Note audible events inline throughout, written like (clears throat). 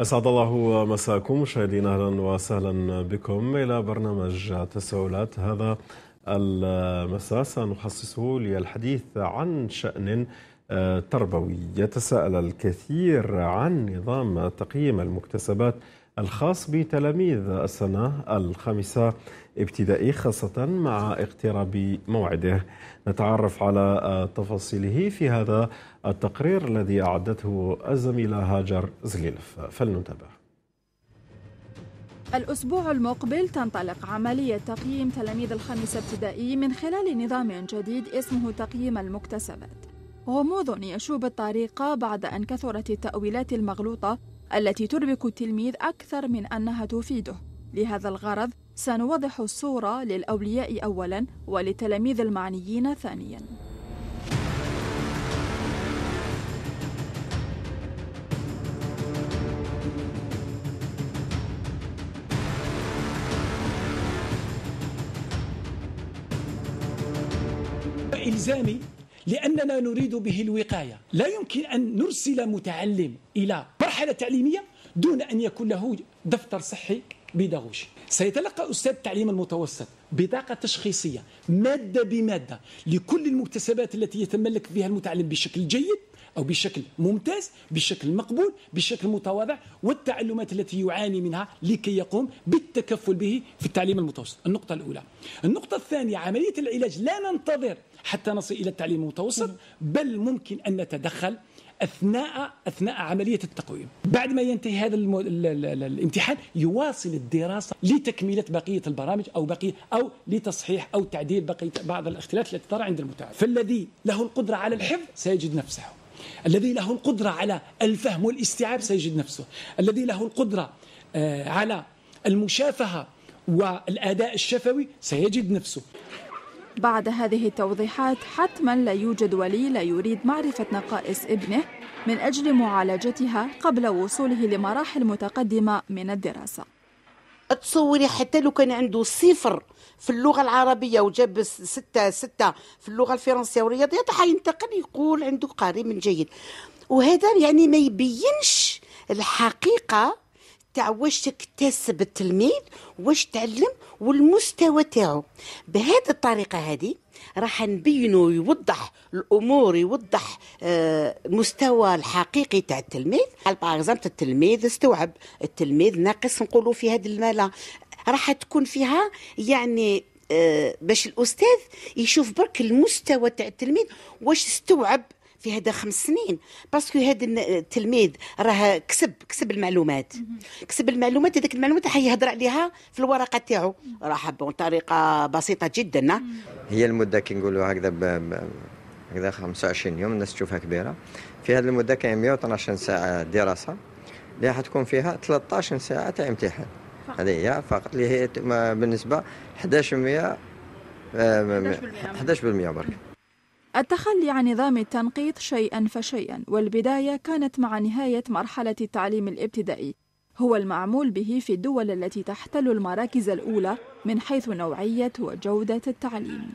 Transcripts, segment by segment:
أسعد الله مساكم مشاهدينا أهلا وسهلا بكم إلى برنامج تساؤلات هذا المساء سنخصصه للحديث عن شأن آه، تربوي يتساءل الكثير عن نظام تقييم المكتسبات الخاص بتلاميذ السنة الخامسة ابتدائي خاصة مع اقتراب موعده نتعرف على آه، تفاصيله في هذا التقرير الذي أعدته الزميلة هاجر زليلف فلنتابع الأسبوع المقبل تنطلق عملية تقييم تلاميذ الخامسة ابتدائي من خلال نظام جديد اسمه تقييم المكتسبات غموض يشوب الطريقة بعد أن كثرت التأويلات المغلوطة التي تربك التلميذ أكثر من أنها تفيده لهذا الغرض سنوضح الصورة للأولياء أولا وللتلاميذ المعنيين ثانيا إلزامي لأننا نريد به الوقاية لا يمكن أن نرسل متعلم إلى مرحلة تعليمية دون أن يكون له دفتر صحي بيداغوجي سيتلقى أستاذ التعليم المتوسط بطاقة تشخيصية مادة بمادة لكل المكتسبات التي يتملك بها المتعلم بشكل جيد أو بشكل ممتاز بشكل مقبول بشكل متواضع والتعلمات التي يعاني منها لكي يقوم بالتكفل به في التعليم المتوسط النقطة الأولى النقطة الثانية عملية العلاج لا ننتظر حتى نصل إلى التعليم المتوسط بل ممكن أن نتدخل اثناء اثناء عمليه التقويم بعد ما ينتهي هذا المو... الامتحان يواصل الدراسه لتكمله بقيه البرامج او بقيه او لتصحيح او تعديل بقيه بعض الاختلالات التي ترى عند المتعلم فالذي له القدره على الحفظ سيجد نفسه الذي له القدره على الفهم والاستيعاب سيجد نفسه الذي له القدره آه، على المشافهه والاداء الشفوي سيجد نفسه بعد هذه التوضيحات حتما لا يوجد ولي لا يريد معرفة نقائص ابنه من أجل معالجتها قبل وصوله لمراحل متقدمة من الدراسة تصوري حتى لو كان عنده صفر في اللغة العربية وجاب ستة ستة في اللغة الفرنسية والرياضيات طيب حينتقل يقول عنده قارئ من جيد وهذا يعني ما يبينش الحقيقة تاع واش تكتسب التلميذ واش تعلم والمستوى تاعو بهذه الطريقه هذه راح نبينه يوضح الامور يوضح المستوى آه، الحقيقي تاع التلميذ باغ التلميذ استوعب التلميذ ناقص نقولوا في هذه الماله راح تكون فيها يعني آه، باش الاستاذ يشوف برك المستوى تاع التلميذ واش استوعب في هذا خمس سنين باسكو هذا التلميذ راه كسب كسب المعلومات كسب المعلومات هذيك المعلومات راح يهضر عليها في الورقه تاعو راح طريقه بسيطه جدا هي المده كي نقولوا هكذا هكذا 25 يوم الناس تشوفها كبيره في هذه المده كاين 112 ساعه دراسه اللي راح تكون فيها 13 ساعه تاع امتحان هذه هي فقط اللي هي بالنسبه 11% 11% آه، برك التخلي عن نظام التنقيط شيئا فشيئا والبداية كانت مع نهاية مرحلة التعليم الابتدائي هو المعمول به في الدول التي تحتل المراكز الأولى من حيث نوعية وجودة التعليم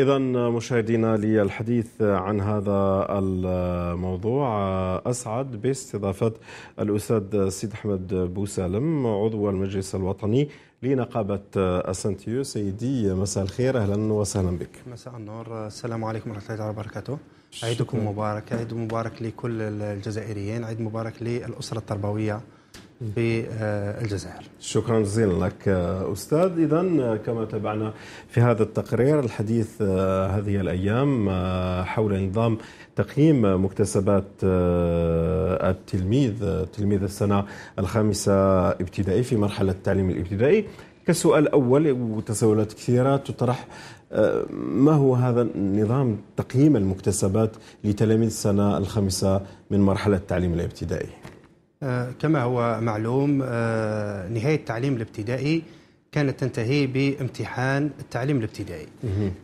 إذا مشاهدينا للحديث عن هذا الموضوع أسعد باستضافة الأستاذ سيد أحمد بوسالم عضو المجلس الوطني لنقابة آه، أسانتيو سيدي مساء الخير أهلا وسهلا بك مساء النور السلام عليكم ورحمة الله وبركاته عيدكم مبارك عيد مبارك لكل الجزائريين عيد مبارك للأسرة التربوية بالجزائر شكرا جزيلا لك أستاذ إذا كما تابعنا في هذا التقرير الحديث هذه الأيام حول نظام تقييم مكتسبات آه، التلميذ تلميذ السنة الخامسة ابتدائي في مرحلة التعليم الابتدائي كسؤال أول وتساؤلات كثيرة تطرح آه، ما هو هذا نظام تقييم المكتسبات لتلاميذ السنة الخامسة من مرحلة التعليم الابتدائي؟ آه، كما هو معلوم آه، نهاية التعليم الابتدائي كانت تنتهي بامتحان التعليم الابتدائي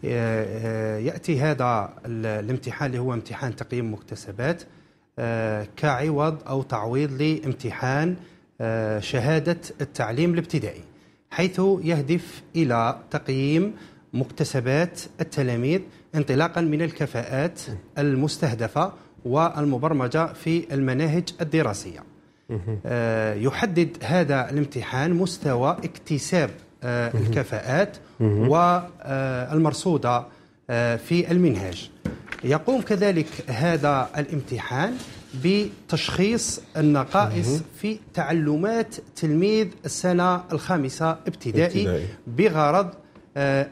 آه، يأتي هذا الامتحان اللي هو امتحان تقييم مكتسبات كعوض أو تعويض لامتحان شهادة التعليم الابتدائي حيث يهدف إلى تقييم مكتسبات التلاميذ انطلاقا من الكفاءات المستهدفة والمبرمجة في المناهج الدراسية آه، يحدد هذا الامتحان مستوى اكتساب آه، الكفاءات والمرصودة آه، في المنهاج يقوم كذلك هذا الامتحان بتشخيص النقائص في تعلمات تلميذ السنة الخامسة ابتدائي, ابتدائي. بغرض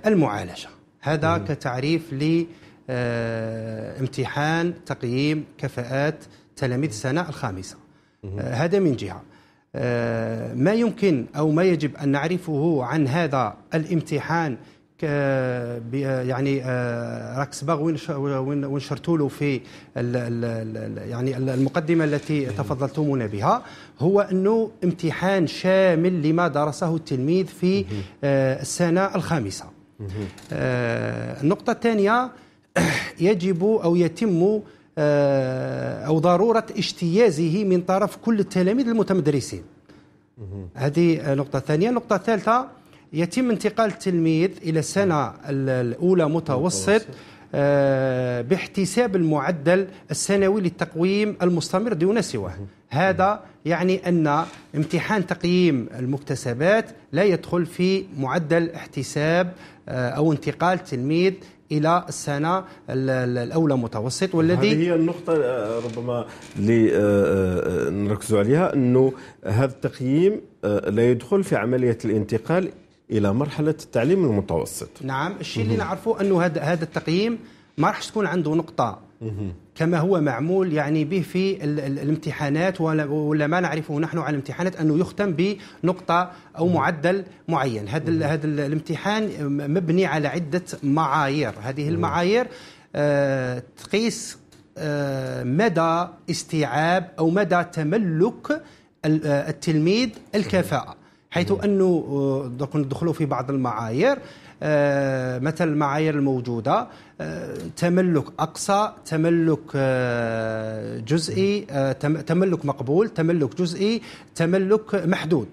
المعالجة هذا كتعريف لامتحان تقييم كفاءات تلاميذ السنة الخامسة آه، هذا من جهه آه، ما يمكن او ما يجب ان نعرفه عن هذا الامتحان آه، يعني راكسباغ ونشرت له في يعني المقدمه التي تفضلتمون بها هو انه امتحان شامل لما درسه التلميذ في السنه الخامسه النقطه الثانيه (clears throat) يجب او يتم آه، او ضروره اجتيازه من طرف كل التلاميذ المتمدرسين هذه نقطه ثانيه النقطه الثالثه يتم انتقال التلميذ الى السنه الاولى متوسط آه، باحتساب المعدل السنوي للتقويم المستمر دون سواه هذا يعني أن امتحان تقييم المكتسبات لا يدخل في معدل احتساب آه، أو انتقال تلميذ الى السنه الاولى متوسط والذي هذه هي النقطه آه، ربما اللي آه، آه، نركزوا عليها انه هذا التقييم لا يدخل في عمليه الانتقال الى مرحله التعليم المتوسط نعم الشيء اللي نعرفه انه هذا هذا التقييم ما راحش تكون عنده نقطه كما هو معمول يعني به في الامتحانات ولا ما نعرفه نحن عن الامتحانات انه يختم بنقطه او معدل معين هذا هذا الامتحان مبني على عده معايير هذه المعايير آه، تقيس آه، مدى استيعاب او مدى تملك آه، التلميذ الكفاءه حيث انه دوك ندخلوا في بعض المعايير آه، مثل المعايير الموجوده آه، تملك اقصى تملك آه، جزئي تملك مقبول تملك جزئي تملك محدود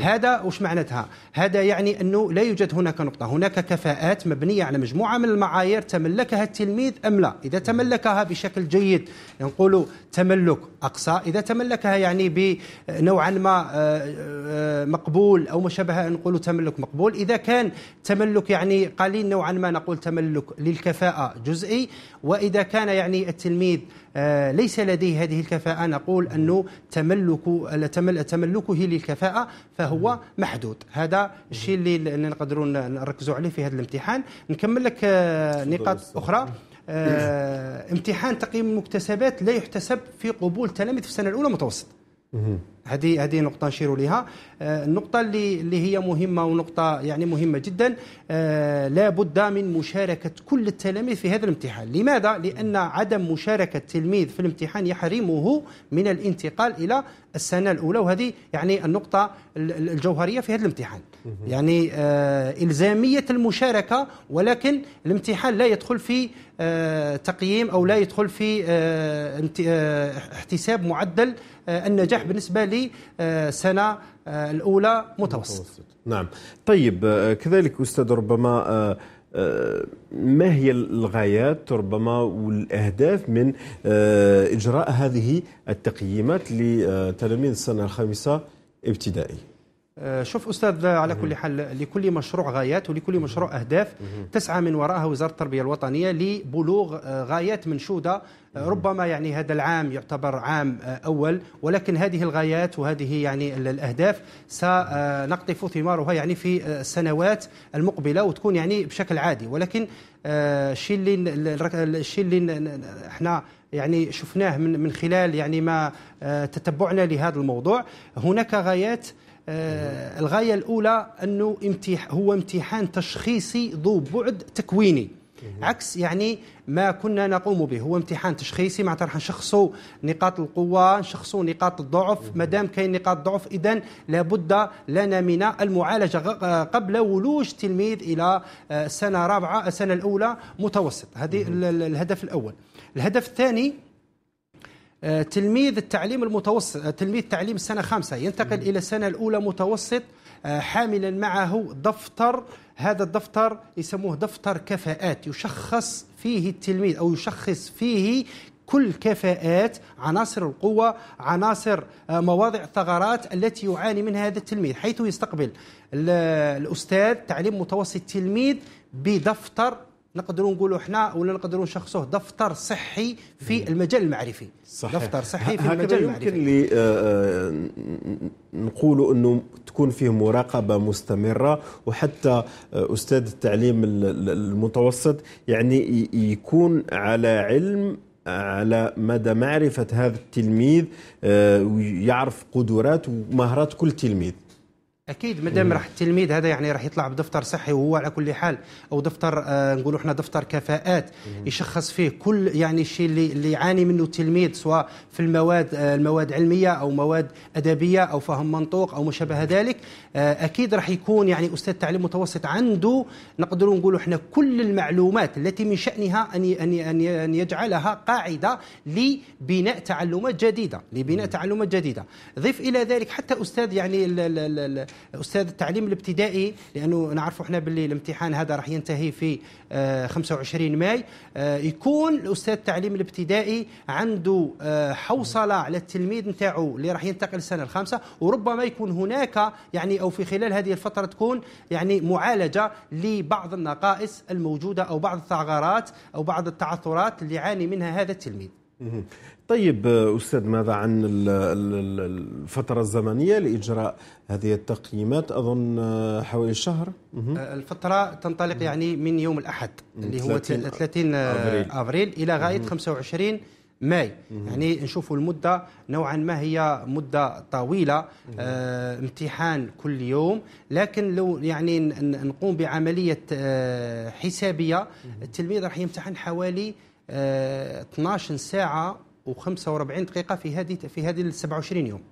هذا وش معناتها هذا يعني أنه لا يوجد هناك نقطة هناك كفاءات مبنية على مجموعة من المعايير تملكها التلميذ أم لا إذا تملكها بشكل جيد نقول تملك أقصى إذا تملكها يعني بنوعا ما آه، آه، مقبول أو ما شابه نقول تملك مقبول إذا كان تملك يعني قليل نوعا ما نقول تملك للكفاءة جزئي وإذا كان يعني التلميذ آه، ليس لديه هذه الكفاءة نقول أنه تملك تملكه للكفاءة فهو محدود هذا الشيء اللي نقدروا نركزوا عليه في هذا الامتحان نكمل لك آه، نقاط أخرى آه، امتحان تقييم المكتسبات لا يحتسب في قبول تلاميذ في السنة الأولى متوسط هذه هذه نقطة نشير لها آه، النقطة اللي اللي هي مهمة ونقطة يعني مهمة جدا آه، لا بد من مشاركة كل التلاميذ في هذا الامتحان لماذا؟ لأن عدم مشاركة التلميذ في الامتحان يحرمه من الانتقال إلى السنة الأولى وهذه يعني النقطة الجوهرية في هذا الامتحان يعني آه، إلزامية المشاركة ولكن الامتحان لا يدخل في آه، تقييم أو لا يدخل في آه، احتساب معدل النجاح بالنسبة لسنة الأولى متوسط, متوسط. نعم طيب كذلك أستاذ ربما ما هي الغايات ربما والاهداف من اجراء هذه التقييمات لتلاميذ السنه الخامسه ابتدائي؟ آه، شوف استاذ على كل حال لكل مشروع غايات ولكل مشروع اهداف تسعى من وراءها وزاره التربيه الوطنيه لبلوغ آه، غايات منشوده آه، ربما يعني هذا العام يعتبر عام اول ولكن هذه الغايات وهذه يعني الاهداف سنقطف ثمارها يعني في السنوات المقبله وتكون يعني بشكل عادي ولكن الشيء اللي الشيء اللي احنا يعني شفناه من من خلال يعني ما تتبعنا لهذا الموضوع هناك غايات آه، الغايه الاولى انه امتح هو امتحان تشخيصي ذو بعد تكويني عكس يعني ما كنا نقوم به هو امتحان تشخيصي معناتها راح نشخصوا نقاط القوة نشخصوا نقاط الضعف ما دام كاين نقاط ضعف إذا لابد لنا من المعالجة قبل ولوج تلميذ إلى آه، سنة رابعة السنة الأولى متوسط هذه الهدف الأول الهدف الثاني آه، تلميذ التعليم المتوسط آه، تلميذ تعليم سنة خامسة ينتقل إلى السنة الأولى متوسط آه، حاملا معه دفتر هذا الدفتر يسموه دفتر كفاءات يشخص فيه التلميذ أو يشخص فيه كل كفاءات عناصر القوة عناصر مواضع الثغرات التي يعاني منها هذا التلميذ حيث يستقبل الأستاذ تعليم متوسط تلميذ بدفتر نقدروا نقولوا احنا ولا نقدروا نشخصوه دفتر صحي في المجال المعرفي صحيح. دفتر صحي في المجال المعرفي يمكن لي آه، آه، نقولوا انه تكون فيه مراقبه مستمره وحتى آه، استاذ التعليم المتوسط يعني يكون على علم على مدى معرفه هذا التلميذ ويعرف قدرات ومهارات كل تلميذ اكيد دام راح التلميذ هذا يعني راح يطلع بدفتر صحي وهو على كل حال او دفتر آه نقولوا احنا دفتر كفاءات يشخص فيه كل يعني الشيء اللي اللي يعاني منه التلميذ سواء في المواد آه المواد علميه او مواد ادبيه او فهم منطوق او ما شابه ذلك آه اكيد راح يكون يعني استاذ تعليم متوسط عنده نقدروا نقولوا احنا كل المعلومات التي من شانها ان ان ان, أن يجعلها قاعده لبناء تعلمات جديده لبناء تعلمات جديده ضيف الى ذلك حتى استاذ يعني الـ الـ الـ استاذ التعليم الابتدائي لانه نعرفوا احنا باللي الامتحان هذا راح ينتهي في 25 آه، ماي آه، يكون الاستاذ التعليم الابتدائي عنده آه، حوصله على التلميذ نتاعو اللي راح ينتقل السنه الخامسه وربما يكون هناك يعني او في خلال هذه الفتره تكون يعني معالجه لبعض النقائص الموجوده او بعض الثغرات او بعض التعثرات اللي يعاني منها هذا التلميذ طيب استاذ ماذا عن الفتره الزمنيه لاجراء هذه التقييمات اظن آه، حوالي شهر آه، الفتره تنطلق يعني من يوم الاحد اللي هو 30 آه، أفريل. ابريل ابريل الي غايه 25 ماي يعني نشوفوا المدة نوعا ما هي مدة طويلة امتحان كل يوم لكن لو يعني نقوم بعملية حسابية التلميذ راح يمتحن حوالي 12 ساعة و45 دقيقه في هذه في هذه ال 27 يوم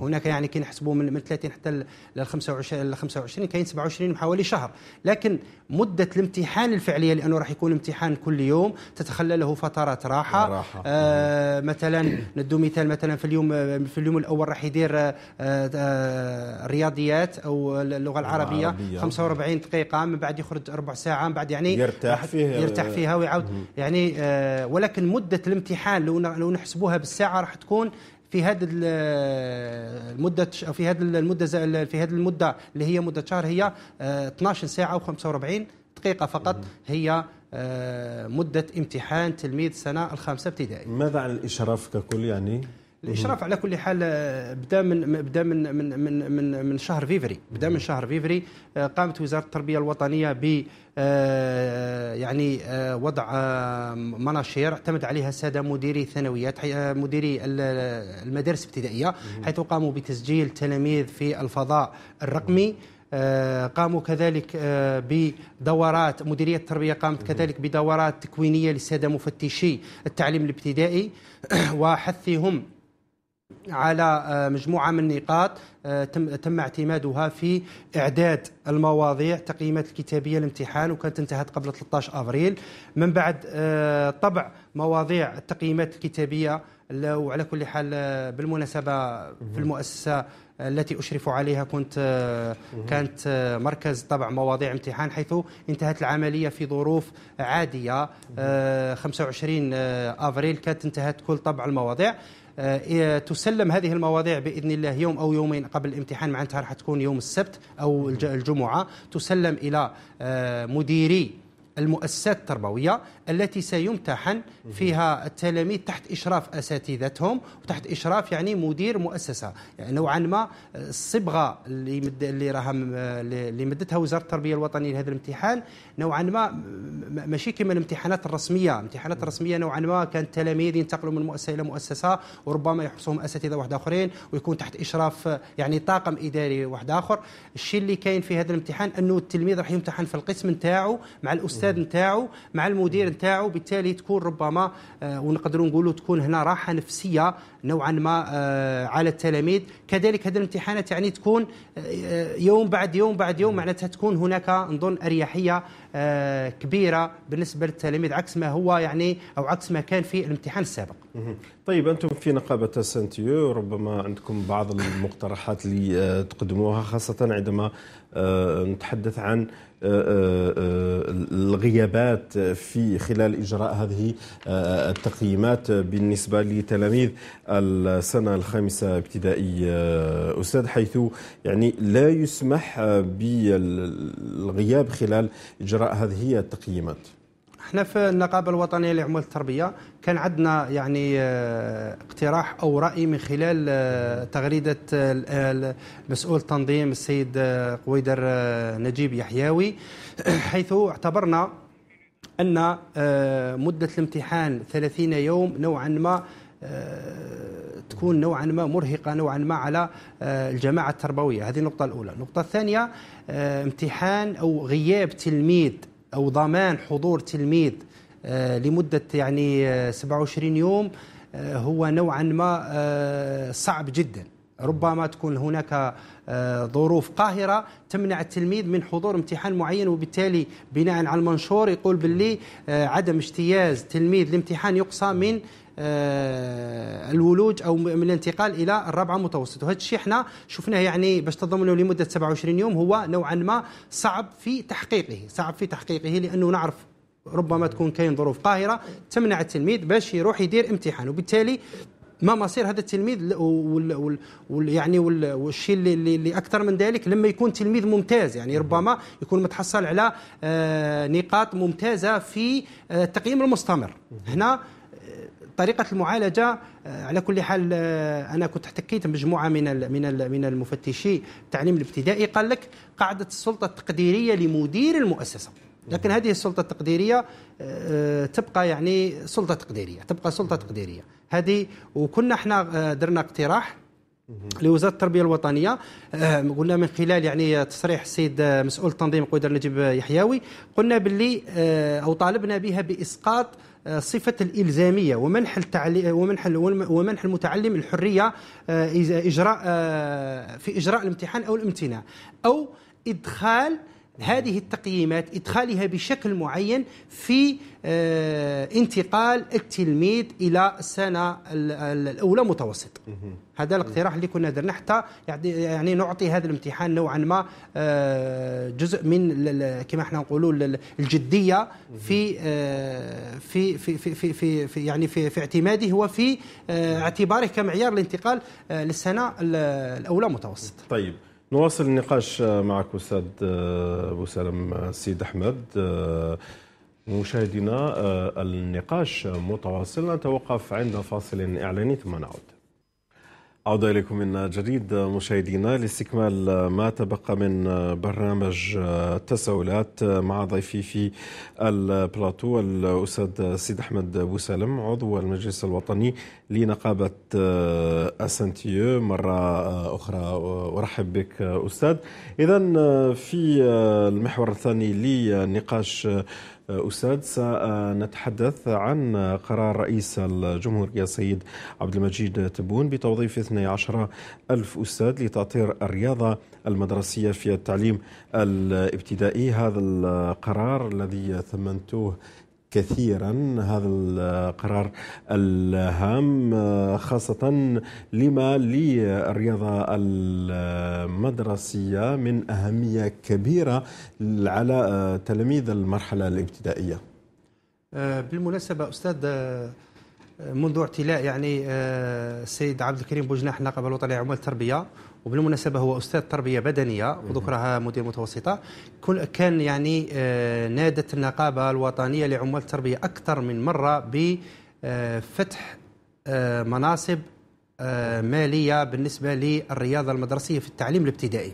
هناك يعني كي نحسبوا من 30 حتى ل 25 ل 25 كاين 27 حوالي شهر لكن مده الامتحان الفعليه لانه راح يكون امتحان كل يوم تتخلى له فترات راحه, راحة. آه مثلا ندو مثال مثلا في اليوم في اليوم الاول راح يدير آه آه الرياضيات او اللغه العربيه عربية. 45 دقيقه من بعد يخرج ربع ساعه من بعد يعني يرتاح فيها يرتاح فيها ويعاود يعني آه ولكن مده الامتحان لو لو نحسبوها بالساعه راح تكون في هذه المده او في هذه المده في هذه المده اللي هي مده شهر هي 12 آه، ساعه و45 دقيقه فقط هي آه، مده امتحان تلميذ السنه الخامسه ابتدائي ماذا عن الاشراف ككل يعني الاشراف على كل حال آه، بدا من بدا من من من من, من شهر فيفري بدا من شهر فيفري آه، قامت وزاره التربيه الوطنيه ب آه، يعني وضع مناشير اعتمد عليها الساده مديري الثانويات مديري المدارس الابتدائيه حيث قاموا بتسجيل التلاميذ في الفضاء الرقمي قاموا كذلك بدورات مديرية التربية قامت كذلك بدورات تكوينية للسادة مفتشي التعليم الابتدائي (clears throat) وحثهم على آه، مجموعه من النقاط آه، تم تم اعتمادها في اعداد المواضيع تقييمات الكتابيه الامتحان وكانت انتهت قبل 13 افريل من بعد آه، طبع مواضيع التقييمات الكتابيه وعلى كل حال بالمناسبه في المؤسسه التي اشرف عليها كنت كانت مركز طبع مواضيع امتحان حيث انتهت العمليه في ظروف عاديه 25 افريل كانت انتهت كل طبع المواضيع آه، إيه، تسلم هذه المواضيع باذن الله يوم او يومين قبل الامتحان معناتها راح تكون يوم السبت او الجمعه تسلم الى آه، مديري المؤسسات التربوية التي سيمتحن فيها التلاميذ تحت إشراف أساتذتهم وتحت إشراف يعني مدير مؤسسة يعني نوعا ما آه، الصبغة اللي مد... اللي راها آه، اللي مدتها وزارة التربية الوطنية لهذا الامتحان نوعا ما ماشي كما الامتحانات الرسمية الامتحانات الرسمية نوعا ما كان التلاميذ ينتقلوا من مؤسسة إلى مؤسسة وربما يحصلهم أساتذة واحد آخرين ويكون تحت إشراف آه، يعني طاقم إداري واحد آخر الشيء اللي كاين في هذا الامتحان أنه التلميذ راح يمتحن في القسم نتاعو مع الأستاذ الاستاذ نتاعو مع المدير نتاعو بالتالي تكون ربما آه، ونقدروا نقولوا تكون هنا راحه نفسيه نوعا ما آه، على التلاميذ كذلك هذه الامتحانات يعني تكون آه، يوم بعد يوم بعد يوم معناتها تكون هناك نظن اريحيه آه، كبيره بالنسبه للتلاميذ عكس ما هو يعني او عكس ما كان في الامتحان السابق. طيب انتم في نقابه سنتيو ربما عندكم بعض المقترحات اللي آه، تقدموها خاصه عندما آه، نتحدث عن الغيابات في خلال اجراء هذه التقييمات بالنسبه لتلاميذ السنه الخامسه ابتدائي استاذ حيث يعني لا يسمح بالغياب خلال اجراء اجراء هذه هي التقييمات احنا في النقابه الوطنيه لعمال التربيه كان عندنا يعني آه، اقتراح او راي من خلال آه، تغريده آه، مسؤول التنظيم السيد قويدر نجيب يحياوي (clears throat) حيث اعتبرنا ان مده الامتحان 30 يوم نوعا ما آه، تكون نوعا ما مرهقه نوعا ما على آه، الجماعه التربويه هذه النقطه الاولى النقطه الثانيه آه، امتحان او غياب تلميذ او ضمان حضور تلميذ لمده يعني 27 يوم هو نوعا ما صعب جدا ربما تكون هناك آه، ظروف قاهرة تمنع التلميذ من حضور امتحان معين وبالتالي بناء على المنشور يقول باللي آه، عدم اجتياز تلميذ الامتحان يقصى من آه، الولوج او من الانتقال الى الرابعه متوسط وهذا الشيء احنا شفناه يعني باش تضمنه لمده 27 يوم هو نوعا ما صعب في تحقيقه صعب في تحقيقه لانه نعرف ربما تكون كاين ظروف قاهره تمنع التلميذ باش يروح يدير امتحان وبالتالي ما مصير هذا التلميذ وال وال وال يعني والشيء اللي, اللي اكثر من ذلك لما يكون تلميذ ممتاز يعني ربما يكون متحصل على آه، نقاط ممتازه في آه، التقييم المستمر هنا آه، طريقه المعالجه على كل حال انا كنت احتكيت مجموعه من من من المفتشي التعليم الابتدائي قال لك قاعده السلطه التقديريه لمدير المؤسسه لكن نعم. هذه السلطه التقديريه آه، آه، تبقى يعني سلطه تقديريه تبقى سلطه تقديريه هذه وكنا احنا آه، درنا اقتراح لوزاره التربيه الوطنيه قلنا من خلال يعني تصريح السيد مسؤول التنظيم قدر نجيب يحيوي قلنا باللي او طالبنا بها باسقاط صفة الإلزامية ومنح ومنح ومنح المتعلم الحرية إجراء في إجراء الامتحان أو الامتناع أو إدخال هذه التقييمات ادخالها بشكل معين في آه، انتقال التلميذ الى السنه الاولى متوسط هذا الاقتراح اللي كنا درنا حتى يعني, يعني نعطي هذا الامتحان نوعا ما آه، جزء من كما احنا نقولوا الجديه آه، في في في في في, في يعني في, في اعتماده وفي اعتباره كمعيار الانتقال للسنه الاولى متوسط طيب نواصل النقاش معك استاذ ابو سلم السيد احمد مشاهدينا النقاش متواصل نتوقف عند فاصل اعلاني ثم نعود عودة إليكم من جديد مشاهدينا لاستكمال ما تبقى من برنامج تساؤلات مع ضيفي في البلاطو الأستاذ سيد أحمد بوسالم عضو المجلس الوطني لنقابة أسنتيو مرة أخرى أرحب بك أستاذ إذا في المحور الثاني لنقاش آه، أستاذ سنتحدث عن قرار رئيس الجمهورية السيد عبد المجيد تبون بتوظيف 12 ألف أستاذ لتأطير الرياضة المدرسية في التعليم الابتدائي هذا القرار الذي ثمنتوه كثيرا هذا القرار الهام خاصة لما للرياضة المدرسية من أهمية كبيرة على تلاميذ المرحلة الابتدائية آه، بالمناسبة أستاذ آه، منذ اعتلاء يعني آه، السيد عبد الكريم بوجناح نائب الوطني لعمال التربية وبالمناسبه هو استاذ تربيه بدنيه وذكرها مدير متوسطه كان يعني آه، نادت النقابه الوطنيه لعمال التربيه اكثر من مره بفتح آه، آه، مناصب ماليه بالنسبه للرياضه المدرسيه في التعليم الابتدائي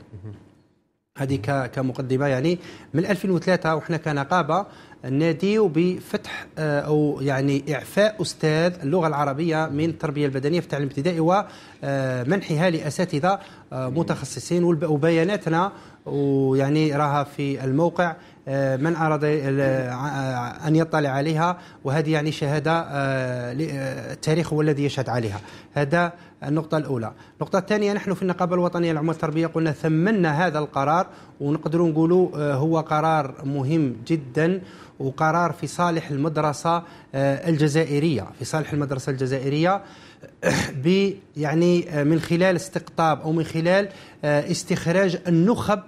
هذه كمقدمه يعني من 2003 وحنا كنقابه ناديو بفتح آه، او يعني اعفاء استاذ اللغه العربيه من التربيه البدنيه في التعليم الابتدائي ومنحها آه، لاساتذه آه، متخصصين وبياناتنا ويعني راها في الموقع آه، من أراد آه، أن يطلع عليها وهذه يعني شهادة آه، التاريخ هو الذي يشهد عليها هذا النقطة الأولى النقطة الثانية نحن في النقابة الوطنية للعمل التربية قلنا ثمنا هذا القرار ونقدروا نقولوا هو قرار مهم جدا وقرار في صالح المدرسة الجزائرية في صالح المدرسة الجزائرية (coughs) ب يعني من خلال استقطاب أو من خلال استخراج النخب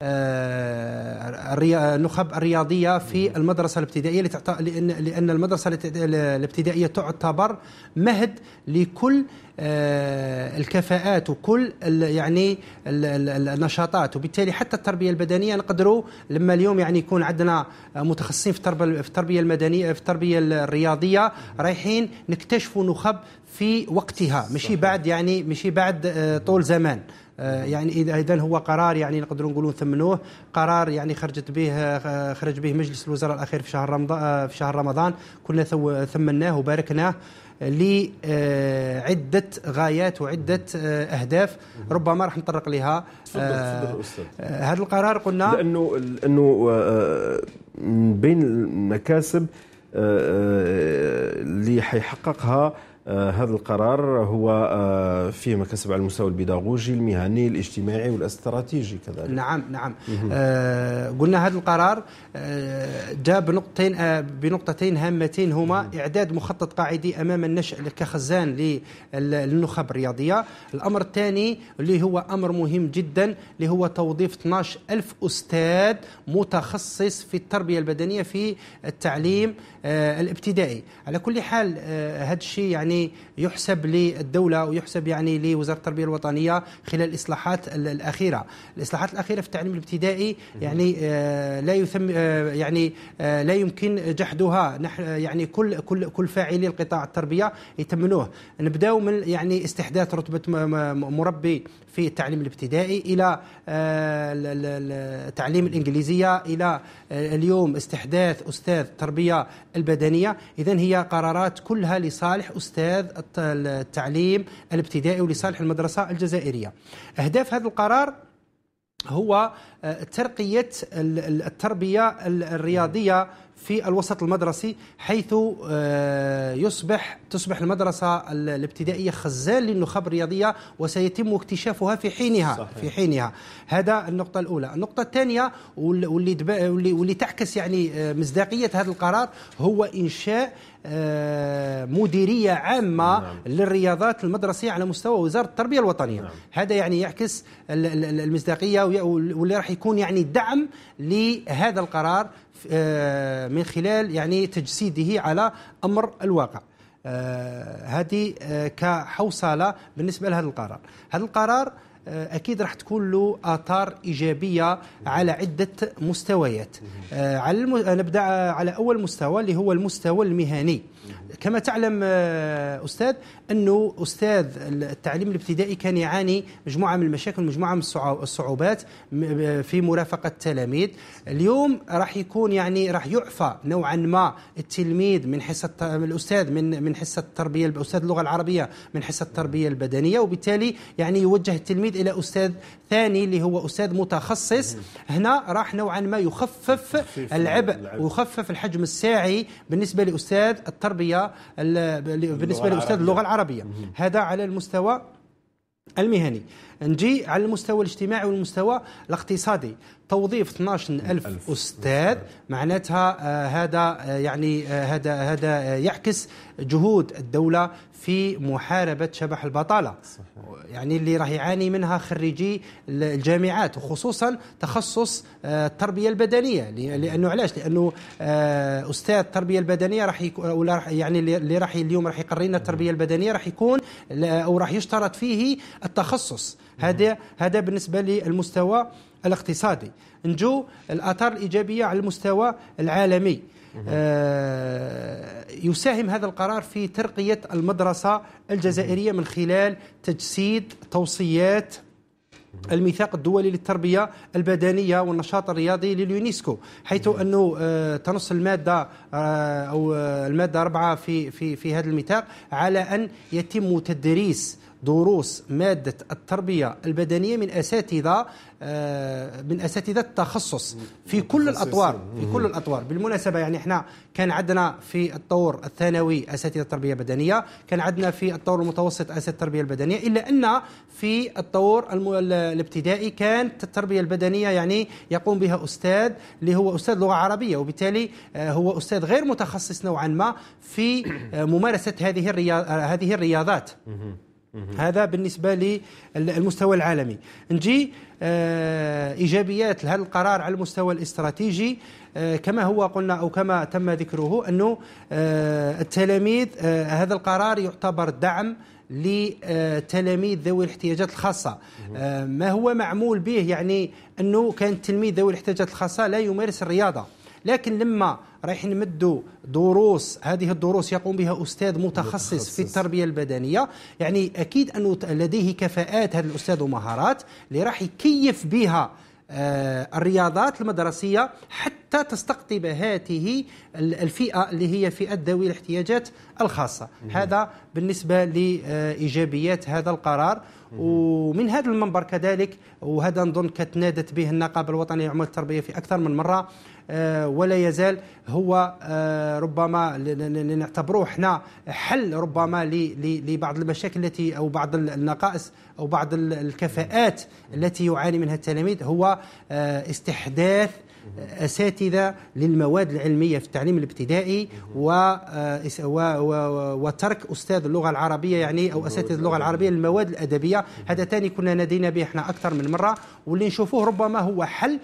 آه، النخب الرياضيه في المدرسه الابتدائيه لتعت... لان لان المدرسه الابتدائيه تعتبر مهد لكل آه، الكفاءات وكل يعني النشاطات وبالتالي حتى التربيه البدنيه نقدروا لما اليوم يعني يكون عندنا متخصصين في التربيه في التربيه المدنيه في التربيه الرياضيه رايحين نكتشفوا نخب في وقتها ماشي بعد يعني ماشي بعد آه، طول زمان آه، يعني اذا اذا هو قرار يعني نقدروا نقولوا ثمنوه قرار يعني خرجت به آه، خرج به مجلس الوزراء الاخير في شهر رمضان آه، في شهر رمضان كلنا ثمناه وباركناه لعدة غايات وعدة أهداف ربما راح نطرق لها هذا القرار قلنا لأنه لأنه من بين المكاسب اللي حيحققها آه، هذا القرار هو آه، فيه ما كسب على المستوى البيداغوجي المهني الاجتماعي والاستراتيجي كذلك نعم نعم آه قلنا هذا القرار آه، جاء بنقطتين بنقطتين هامتين هما اعداد مخطط قاعدي امام النشء كخزان للنخب الرياضيه الامر الثاني اللي هو امر مهم جدا اللي هو توظيف 12 ألف استاذ متخصص في التربيه البدنيه في التعليم الابتدائي على كل حال هذا الشيء يعني يعني يحسب للدولة ويحسب يعني لوزارة التربية الوطنية خلال الإصلاحات الأخيرة الإصلاحات الأخيرة في التعليم الابتدائي يعني آه، لا يثم آه، يعني آه، لا يمكن جحدها نحن يعني كل كل كل فاعلي القطاع التربية يتمنوه نبداو من يعني استحداث رتبة مربي في التعليم الابتدائي إلى التعليم الإنجليزية إلى اليوم استحداث أستاذ التربية البدنية إذا هي قرارات كلها لصالح أستاذ أستاذ التعليم الابتدائي ولصالح المدرسة الجزائرية أهداف هذا القرار هو آه، ترقية التربية الرياضية في الوسط المدرسي حيث آه، يصبح تصبح المدرسة الابتدائية خزان للنخب الرياضية وسيتم اكتشافها في حينها صحيح. في حينها هذا النقطة الأولى النقطة الثانية واللي واللي تعكس يعني آه، مصداقية هذا القرار هو إنشاء آه، مديريه عامه نعم. للرياضات المدرسيه على مستوى وزاره التربيه الوطنيه نعم. هذا يعني يعكس المصداقيه واللي راح يكون يعني دعم لهذا القرار آه، من خلال يعني تجسيده على امر الواقع آه، هذه آه، كحوصله بالنسبه لهذا القرار هذا القرار اكيد راح تكون له اثار ايجابيه على عده مستويات على نبدا على اول مستوى اللي هو المستوى المهني كما تعلم آه، أستاذ أنه أستاذ التعليم الابتدائي كان يعاني مجموعة من المشاكل مجموعة من الصعوبات آه، في مرافقة التلاميذ اليوم راح يكون يعني راح يعفى نوعا ما التلميذ من حصة الأستاذ من من حصة التربية أستاذ اللغة العربية من حصة التربية البدنية وبالتالي يعني يوجه التلميذ إلى أستاذ ثاني اللي هو أستاذ متخصص هنا راح نوعا ما يخفف العبء ويخفف الحجم الساعي بالنسبة لأستاذ التربية التربيه بالنسبه لاستاذ اللغه العربيه هذا على المستوى المهني نجي على المستوى الاجتماعي والمستوى الاقتصادي توظيف 12000 استاذ معناتها آه، هذا آه، يعني آه، هذا هذا يعكس جهود الدوله في محاربه شبح البطاله صحيح. يعني اللي راح يعاني منها خريجي الجامعات وخصوصا تخصص التربيه البدنيه لانه علاش لانه استاذ التربيه البدنيه راح ولا يعني اللي راح اليوم راح يقرينا التربيه البدنيه راح يكون او راح يشترط فيه التخصص هذا هذا بالنسبه للمستوى الاقتصادي نجو الآثار الإيجابية على المستوى العالمي آه، يساهم هذا القرار في ترقية المدرسة الجزائرية من خلال تجسيد توصيات الميثاق الدولي للتربية البدنية والنشاط الرياضي لليونسكو حيث أنه آه، تنص المادة آه، أو المادة 4 في في في هذا الميثاق على أن يتم تدريس دروس مادة التربية البدنية من أساتذة آه، من أساتذة التخصص في كل الأطوار في كل الأطوار بالمناسبة يعني احنا كان عندنا في الطور الثانوي أساتذة التربية البدنية كان عندنا في الطور المتوسط أساتذة التربية البدنية إلا أن في الطور الابتدائي كانت التربية البدنية يعني يقوم بها أستاذ اللي هو أستاذ لغة عربية وبالتالي آه، هو أستاذ غير متخصص نوعا ما في آه، ممارسة هذه هذه الرياضات هذا بالنسبه للمستوى العالمي نجي آه، ايجابيات هذا القرار على المستوى الاستراتيجي آه، كما هو قلنا او كما تم ذكره انه آه، التلاميذ هذا القرار يعتبر دعم لتلاميذ ذوي الاحتياجات الخاصة ما هو معمول به يعني أنه كان التلميذ ذوي الاحتياجات الخاصة لا يمارس الرياضة لكن لما رايحين نمدوا دروس هذه الدروس يقوم بها استاذ متخصص, متخصص في التربيه البدنيه يعني اكيد انه لديه كفاءات هذا الاستاذ ومهارات اللي راح يكيف بها آه، الرياضات المدرسيه حتى تستقطب هذه الفئه اللي هي فئه ذوي الاحتياجات الخاصه مم. هذا بالنسبه لايجابيات هذا القرار مم. ومن هذا المنبر كذلك وهذا نظن كتنادت به النقابه الوطنيه لعمل التربيه في اكثر من مره آه، ولا يزال هو آه، ربما لنعتبروه احنا حل ربما لبعض المشاكل التي او بعض النقائص او بعض الكفاءات التي يعاني منها التلاميذ هو آه، استحداث أساتذة للمواد العلمية في التعليم الابتدائي آه، وترك أستاذ اللغة العربية يعني أو أساتذة اللغة العربية للمواد الأدبية هذا ثاني كنا نادينا به احنا أكثر من مرة واللي نشوفوه ربما هو حل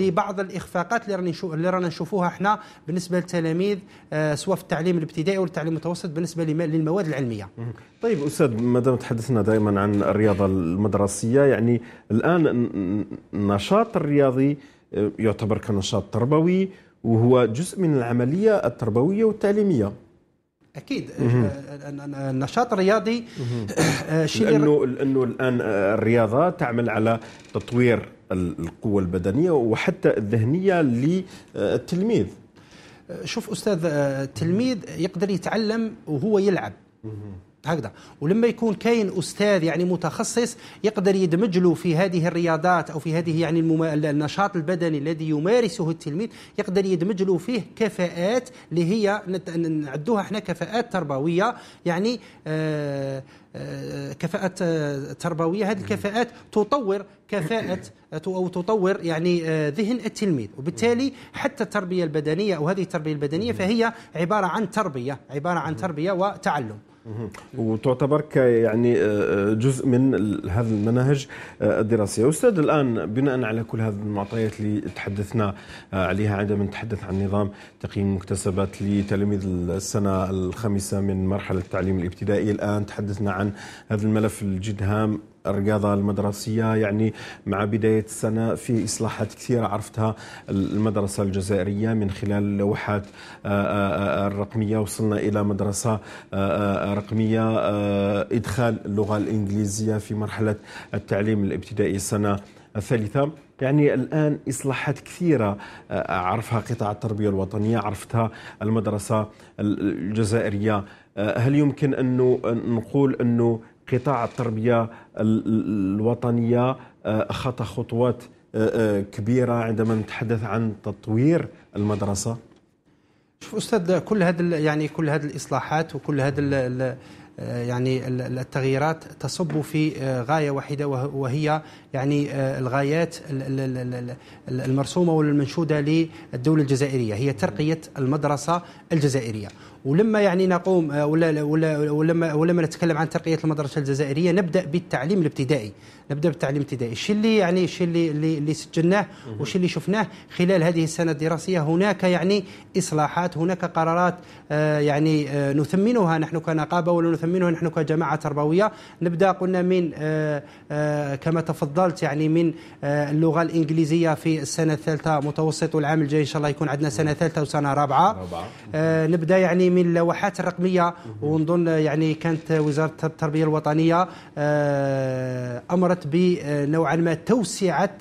لبعض الإخفاقات اللي رانا اللي رانا نشوفوها احنا بالنسبة للتلاميذ آه، سواء في التعليم الابتدائي والتعليم المتوسط بالنسبة للمواد العلمية طيب أستاذ ما دام تحدثنا دائما عن الرياضة المدرسية يعني الآن النشاط الرياضي يعتبر كنشاط تربوي وهو جزء من العمليه التربويه والتعليميه اكيد النشاط أه، أه، أه، الرياضي لانه لانه الان الرياضه تعمل على تطوير القوه البدنيه وحتى الذهنيه للتلميذ شوف استاذ التلميذ يقدر يتعلم وهو يلعب هكذا ولما يكون كاين استاذ يعني متخصص يقدر يدمج له في هذه الرياضات او في هذه يعني النشاط البدني الذي يمارسه التلميذ يقدر يدمج له فيه كفاءات اللي هي نعدوها احنا كفاءات تربويه يعني آه, آه، كفاءات آه، تربويه هذه الكفاءات تطور كفاءه او تطور يعني آه، ذهن التلميذ وبالتالي حتى التربيه البدنيه او هذه التربيه البدنيه فهي عباره عن تربيه عباره عن تربيه وتعلم وتعتبر يعني آه، آه، جزء من هذا المناهج آه، الدراسيه استاذ الان بناء على كل هذه المعطيات اللي تحدثنا عليها عندما نتحدث عن نظام تقييم المكتسبات لتلاميذ السنه الخامسه من مرحله التعليم الابتدائي الان تحدثنا عن هذا الملف الجد هام الرياضة المدرسية يعني مع بداية السنة في إصلاحات كثيرة عرفتها المدرسة الجزائرية من خلال اللوحات الرقمية آه، آه، آه، وصلنا إلى مدرسة رقمية إدخال اللغة الإنجليزية في مرحلة التعليم الابتدائي السنة الثالثة يعني الآن إصلاحات كثيرة عرفها قطاع التربية الوطنية عرفتها المدرسة الجزائرية هل يمكن أنه نقول أنه قطاع التربيه الوطنيه آه، خطى خطوات آه، آه، كبيره عندما نتحدث عن تطوير المدرسه شوف استاذ كل هذا يعني كل هذه الاصلاحات وكل هذا آه، يعني التغييرات تصب في آه، غايه واحده وهي يعني آه، الغايات المرسومه والمنشوده للدوله الجزائريه هي ترقيه المدرسه الجزائريه ولما يعني نقوم ولا ولا ولما ولما نتكلم عن ترقيه المدرسه الجزائريه نبدا بالتعليم الابتدائي نبدا بالتعليم الابتدائي الشيء اللي يعني الشيء اللي اللي سجلناه والشيء اللي شفناه خلال هذه السنه الدراسيه هناك يعني اصلاحات هناك قرارات يعني نثمنها نحن كنقابه ولا نثمنها نثمنه نحن كجماعة تربوية نبدأ قلنا من آه، آه، كما تفضلت يعني من آه، اللغة الإنجليزية في السنة الثالثة متوسط والعام الجاي إن شاء الله يكون عندنا سنة ثالثة وسنة رابعة نبدأ يعني من اللوحات الرقمية ونظن يعني كانت وزارة التربية الوطنية أمرت بنوعا ما توسعة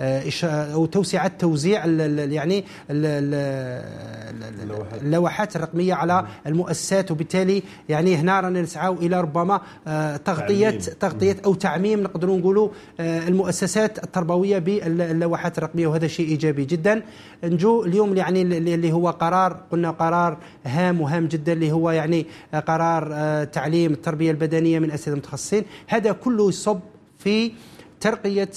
آه، او توسعه توزيع يعني اللوحات. اللوحات الرقميه على المؤسسات وبالتالي يعني هنا رانا نسعاو الى ربما آه، تغطيه تغطيه او تعميم نقدروا نقولوا آه، المؤسسات التربويه باللوحات الرقميه وهذا شيء ايجابي جدا نجو اليوم يعني اللي هو قرار قلنا قرار هام وهام جدا اللي هو يعني قرار تعليم التربيه البدنيه من اساتذه متخصصين هذا كله يصب في ترقيه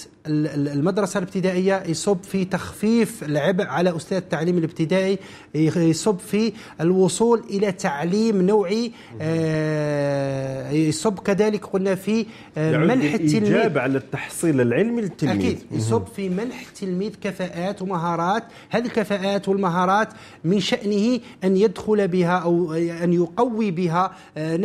المدرسة الابتدائية يصب في تخفيف العبء على أستاذ التعليم الابتدائي يصب في الوصول إلى تعليم نوعي آه، يصب كذلك قلنا في آه، منح التلميذ على التحصيل العلمي للتلميذ أكيد يصب في منح التلميذ كفاءات ومهارات هذه الكفاءات والمهارات من شأنه أن يدخل بها أو أن يقوي بها آه،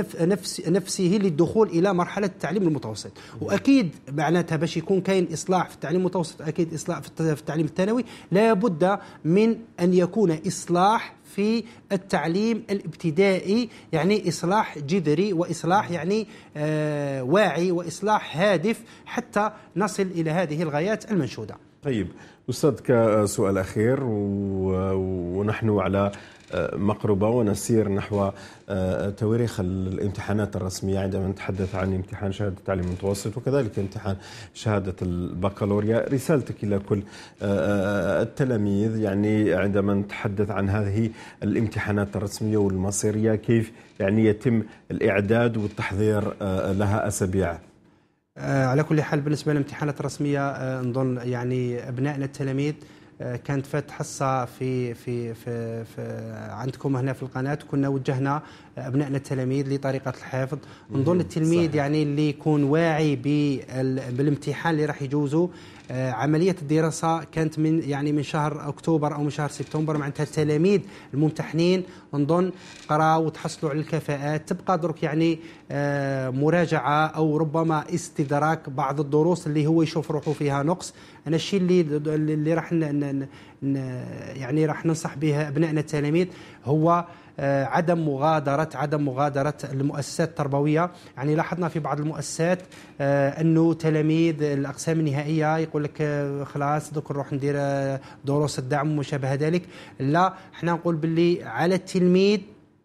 نفسه للدخول إلى مرحلة التعليم المتوسط وأكيد معناتها باش يكون كاين إصلاح إصلاح في التعليم المتوسط أكيد إصلاح في التعليم الثانوي لا بد من أن يكون إصلاح في التعليم الابتدائي يعني إصلاح جذري وإصلاح يعني آه واعي وإصلاح هادف حتى نصل إلى هذه الغايات المنشودة طيب أستاذ كسؤال أخير ونحن على مقربة ونسير نحو آه، تواريخ الامتحانات الرسمية عندما نتحدث عن امتحان شهادة التعليم المتوسط وكذلك امتحان شهادة البكالوريا رسالتك إلى كل آه، آه، التلاميذ يعني عندما نتحدث عن هذه الامتحانات الرسمية والمصيرية كيف يعني يتم الإعداد والتحضير لها أسابيع على كل حال بالنسبه للامتحانات الرسميه نظن يعني ابنائنا التلاميذ آه، كانت فات حصه في في في, في عندكم هنا في القناه كنا وجهنا ابنائنا التلاميذ لطريقه الحفظ نظن التلميذ صحيح. يعني اللي يكون واعي بالامتحان اللي راح يجوزه آه، عملية الدراسة كانت من يعني من شهر أكتوبر أو من شهر سبتمبر معناتها التلاميذ الممتحنين نظن قراوا وتحصلوا على الكفاءات تبقى درك يعني آه، مراجعة أو ربما استدراك بعض الدروس اللي هو يشوف روحه فيها نقص أنا الشيء اللي اللي راح يعني راح ننصح به أبنائنا التلاميذ هو آه، عدم مغادره عدم مغادره المؤسسات التربويه يعني لاحظنا في بعض المؤسسات آه، انه تلاميذ الاقسام النهائيه يقول لك آه، خلاص دوك نروح ندير دروس الدعم وما ذلك لا احنا نقول باللي على التلميذ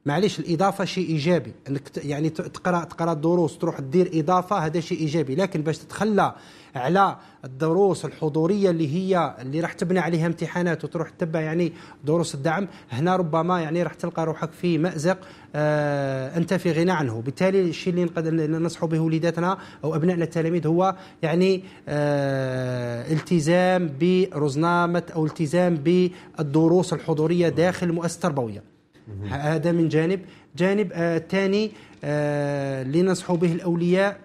معليش الاضافه شيء ايجابي انك يعني تقرا تقرا الدروس تروح تدير اضافه هذا شيء ايجابي لكن باش تتخلى على الدروس الحضوريه اللي هي اللي راح تبنى عليها امتحانات وتروح تتبع يعني دروس الدعم هنا ربما يعني راح تلقى روحك في مازق آه انت في غنى عنه بالتالي الشيء اللي نقدر ننصح به وليداتنا او ابنائنا التلاميذ هو يعني آه التزام برزنامه او التزام بالدروس الحضوريه داخل المؤسسه التربويه هذا من جانب جانب آه، اللي آه، لنصح به الأولياء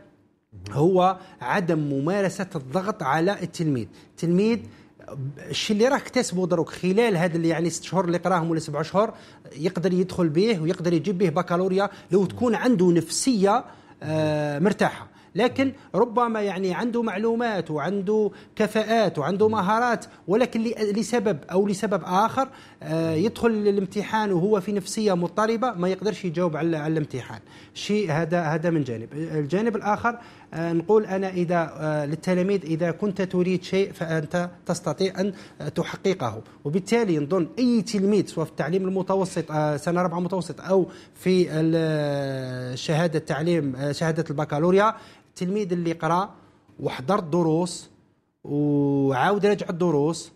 هو عدم ممارسة الضغط على التلميذ التلميذ الشيء اللي راه اكتسبه دروك خلال هذا اللي يعني ست شهور اللي قراهم ولا سبع شهور يقدر يدخل به ويقدر يجيب به بكالوريا لو تكون عنده نفسيه آه، مرتاحه لكن ربما يعني عنده معلومات وعنده كفاءات وعنده مهارات ولكن لسبب او لسبب اخر آه، يدخل للامتحان وهو في نفسيه مضطربه ما يقدرش يجاوب على الامتحان شيء هذا هذا من جانب الجانب الاخر آه، نقول انا اذا آه، للتلاميذ اذا كنت تريد شيء فانت تستطيع ان تحققه وبالتالي نظن اي تلميذ سواء في التعليم المتوسط سنه رابعه متوسط او في شهاده التعليم شهاده البكالوريا التلميذ اللي قرا وحضر الدروس وعاود رجع الدروس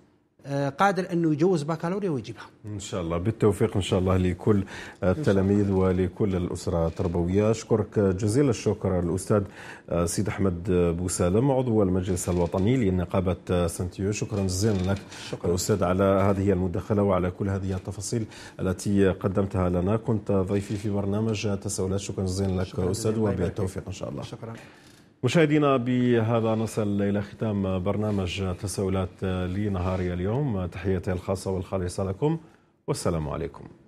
آه، قادر انه يجوز بكالوريا ويجيبها. ان شاء الله بالتوفيق ان شاء الله لكل التلاميذ ولكل الاسره التربويه، اشكرك جزيل الشكر الاستاذ آه، سيد احمد بوسالم عضو المجلس الوطني لنقابه آه، سنتيو، شكرا جزيلا لك شكرا. استاذ على هذه المداخله وعلى كل هذه التفاصيل التي قدمتها لنا، كنت ضيفي في برنامج تساؤلات، شكرا جزيلا لك شكرا استاذ وبالتوفيق ان شاء الله. شكرا. مشاهدينا بهذا نصل إلى ختام برنامج تساؤلات لنهار اليوم تحياتي الخاصة والخالصة لكم والسلام عليكم